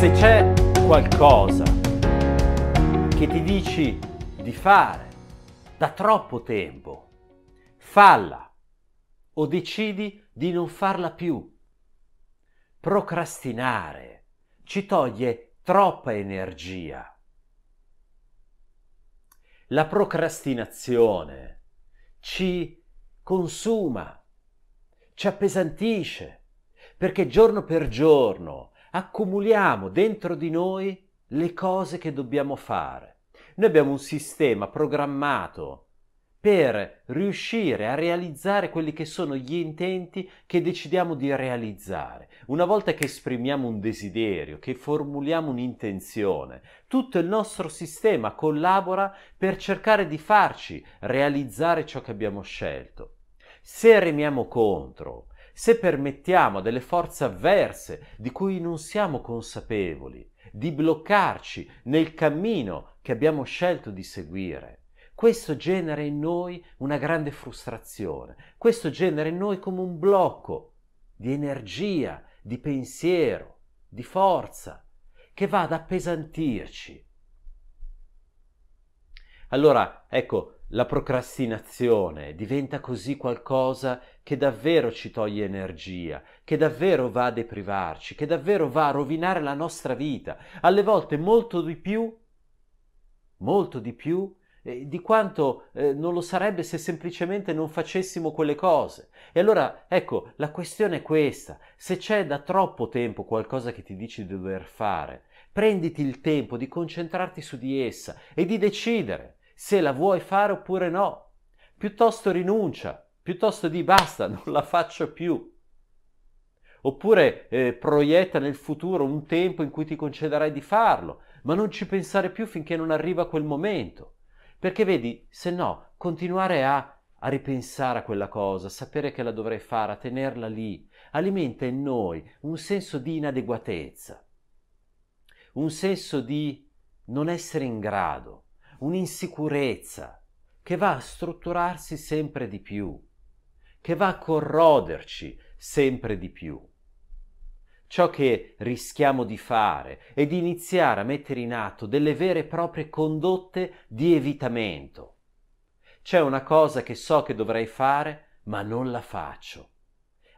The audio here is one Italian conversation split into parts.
se c'è qualcosa che ti dici di fare da troppo tempo, falla o decidi di non farla più. Procrastinare ci toglie troppa energia. La procrastinazione ci consuma, ci appesantisce, perché giorno per giorno accumuliamo dentro di noi le cose che dobbiamo fare. Noi abbiamo un sistema programmato per riuscire a realizzare quelli che sono gli intenti che decidiamo di realizzare. Una volta che esprimiamo un desiderio, che formuliamo un'intenzione, tutto il nostro sistema collabora per cercare di farci realizzare ciò che abbiamo scelto. Se remiamo contro se permettiamo a delle forze avverse, di cui non siamo consapevoli, di bloccarci nel cammino che abbiamo scelto di seguire, questo genera in noi una grande frustrazione, questo genera in noi come un blocco di energia, di pensiero, di forza, che va ad appesantirci. Allora, ecco, la procrastinazione diventa così qualcosa che davvero ci toglie energia, che davvero va a deprivarci, che davvero va a rovinare la nostra vita, alle volte molto di più, molto di più eh, di quanto eh, non lo sarebbe se semplicemente non facessimo quelle cose. E allora, ecco, la questione è questa, se c'è da troppo tempo qualcosa che ti dici di dover fare, prenditi il tempo di concentrarti su di essa e di decidere se la vuoi fare oppure no. Piuttosto rinuncia, piuttosto di basta, non la faccio più. Oppure eh, proietta nel futuro un tempo in cui ti concederai di farlo, ma non ci pensare più finché non arriva quel momento. Perché vedi, se no, continuare a, a ripensare a quella cosa, a sapere che la dovrei fare, a tenerla lì, alimenta in noi un senso di inadeguatezza, un senso di non essere in grado, un'insicurezza che va a strutturarsi sempre di più, che va a corroderci sempre di più. Ciò che rischiamo di fare è di iniziare a mettere in atto delle vere e proprie condotte di evitamento. C'è una cosa che so che dovrei fare, ma non la faccio.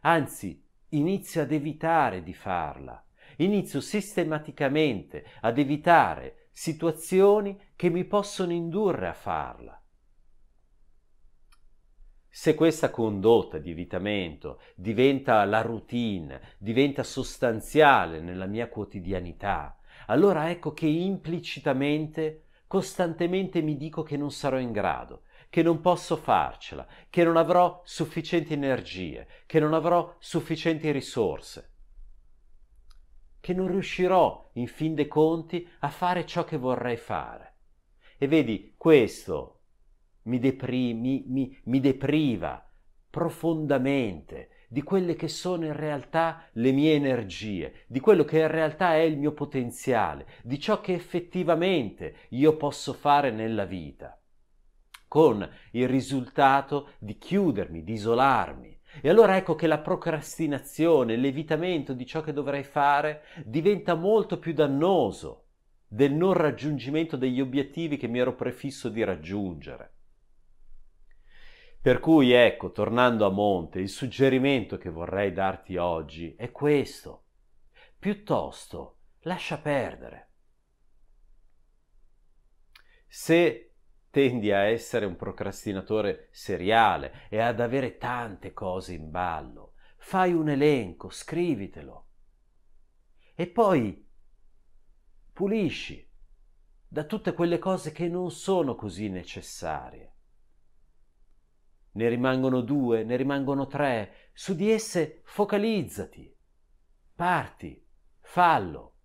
Anzi, inizio ad evitare di farla. Inizio sistematicamente ad evitare situazioni che mi possono indurre a farla. Se questa condotta di evitamento diventa la routine, diventa sostanziale nella mia quotidianità, allora ecco che implicitamente, costantemente mi dico che non sarò in grado, che non posso farcela, che non avrò sufficienti energie, che non avrò sufficienti risorse che non riuscirò, in fin dei conti, a fare ciò che vorrei fare. E vedi, questo mi, depri- mi, mi depriva profondamente di quelle che sono in realtà le mie energie, di quello che in realtà è il mio potenziale, di ciò che effettivamente io posso fare nella vita, con il risultato di chiudermi, di isolarmi, e allora ecco che la procrastinazione, l'evitamento di ciò che dovrei fare diventa molto più dannoso del non raggiungimento degli obiettivi che mi ero prefisso di raggiungere. Per cui ecco, tornando a monte, il suggerimento che vorrei darti oggi è questo. Piuttosto, lascia perdere. Se tendi a essere un procrastinatore seriale e ad avere tante cose in ballo. Fai un elenco, scrivitelo. E poi pulisci da tutte quelle cose che non sono così necessarie. Ne rimangono due, ne rimangono tre, su di esse focalizzati, parti, fallo.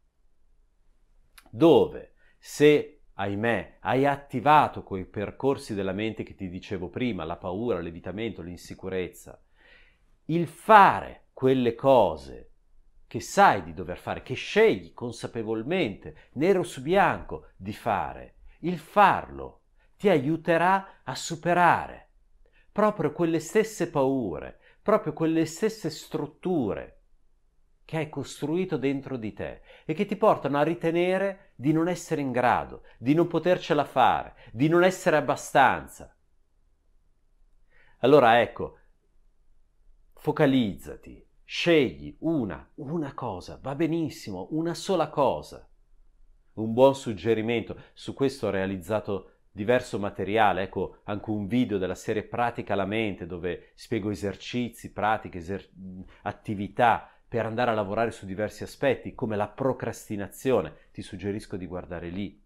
Dove, se ahimè, hai attivato quei percorsi della mente che ti dicevo prima, la paura, l'evitamento, l'insicurezza, il fare quelle cose che sai di dover fare, che scegli consapevolmente, nero su bianco, di fare, il farlo ti aiuterà a superare proprio quelle stesse paure, proprio quelle stesse strutture che hai costruito dentro di te e che ti portano a ritenere di non essere in grado, di non potercela fare, di non essere abbastanza. Allora ecco, focalizzati, scegli una, una cosa, va benissimo, una sola cosa. Un buon suggerimento, su questo ho realizzato diverso materiale, ecco anche un video della serie Pratica la mente dove spiego esercizi, pratiche, eser- attività per andare a lavorare su diversi aspetti, come la procrastinazione. Ti suggerisco di guardare lì.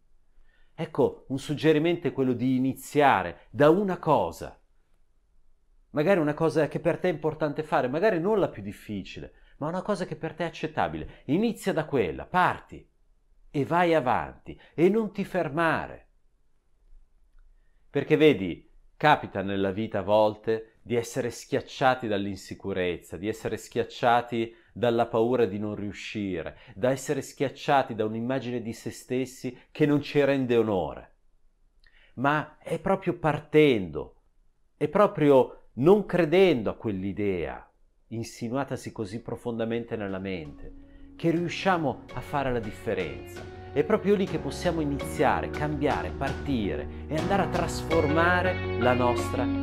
Ecco, un suggerimento è quello di iniziare da una cosa. Magari una cosa che per te è importante fare, magari non la più difficile, ma una cosa che per te è accettabile. Inizia da quella, parti e vai avanti e non ti fermare. Perché vedi, capita nella vita a volte di essere schiacciati dall'insicurezza, di essere schiacciati dalla paura di non riuscire, da essere schiacciati da un'immagine di se stessi che non ci rende onore. Ma è proprio partendo, è proprio non credendo a quell'idea insinuatasi così profondamente nella mente, che riusciamo a fare la differenza. È proprio lì che possiamo iniziare, cambiare, partire e andare a trasformare la nostra vita